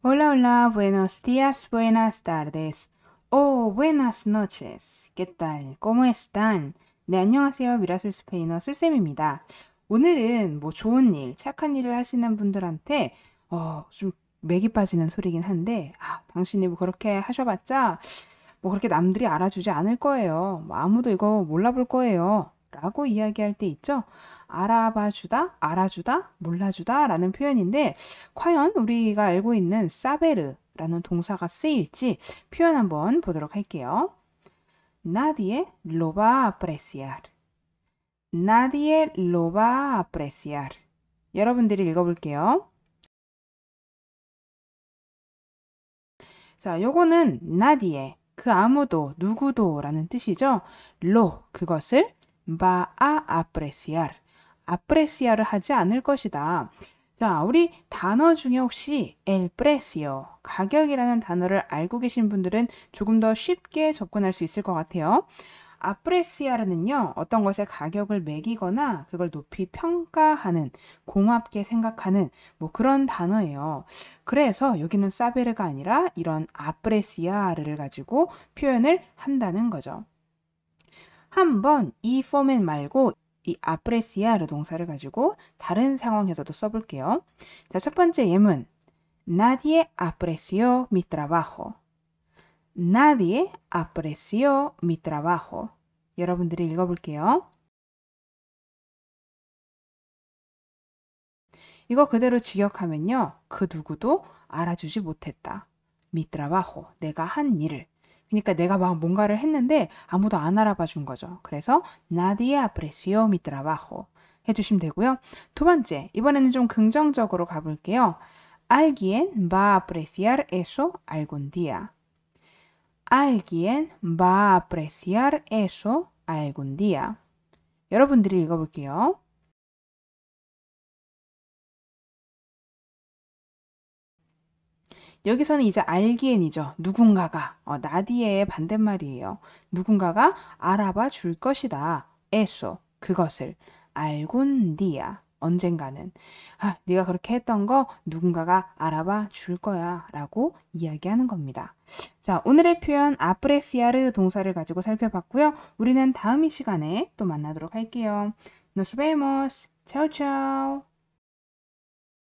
Hola, hola, buenos días, buenas tardes. Oh, buenas noches. ¿Qué tal? ¿Cómo están? 네, 안녕하세요. 미라솔 스페인어 술쌤입니다. 오늘은 뭐 좋은 일, 착한 일을 하시는 분들한테 어, 좀 맥이 빠지는 소리긴 한데 아, 당신이 뭐 그렇게 하셔봤자 뭐 그렇게 남들이 알아주지 않을 거예요. 뭐 아무도 이거 몰라볼 거예요. 라고 이야기할 때 있죠. 알아봐 주다, 알아주다, 몰라주다 라는 표현인데, 과연 우리가 알고 있는 사베르 라는 동사가 쓰일지 표현 한번 보도록 할게요. Nadie lo va a apreciar. Nadie lo va a apreciar. 여러분들이 읽어볼게요. 자, 요거는 nadie, 그 아무도, 누구도 라는 뜻이죠. lo, 그것을 va a apreciar. apreciar을 하지 않을 것이다. 자, 우리 단어 중에 혹시 el precio, 가격이라는 단어를 알고 계신 분들은 조금 더 쉽게 접근할 수 있을 것 같아요. apreciar는요, 어떤 것의 가격을 매기거나 그걸 높이 평가하는, 고맙게 생각하는 뭐 그런 단어예요. 그래서 여기는 사베르가 아니라 이런 apreciar를 가지고 표현을 한다는 거죠. 한번 이 포맷 말고 이 apreciar 동사를 가지고 다른 상황에서도 써볼게요. 자, 첫 번째 예문. Nadie apreció mi trabajo. Nadie apreció mi trabajo. 여러분들이 읽어볼게요. 이거 그대로 직역하면요. 그 누구도 알아주지 못했다. mi trabajo. 내가 한 일을. 그러니까 내가 막 뭔가를 했는데 아무도 안 알아봐 준 거죠. 그래서 nadie apreció mi trabajo 해주시면 되고요. 두 번째, 이번에는 좀 긍정적으로 가볼게요. alguien va a apreciar eso algún día. alguien va a apreciar eso algún día. 여러분들이 읽어볼게요. 여기서는 이제 알기엔이죠. 누군가가 어, 나디에의 반대말이에요. 누군가가 알아봐 줄 것이다. 에소 그것을 알곤디야. 언젠가는 아, 네가 그렇게 했던 거 누군가가 알아봐 줄 거야라고 이야기하는 겁니다. 자, 오늘의 표현 아프레시아르 동사를 가지고 살펴봤고요. 우리는 다음 이 시간에 또 만나도록 할게요. Nos vemos. Ciao ciao.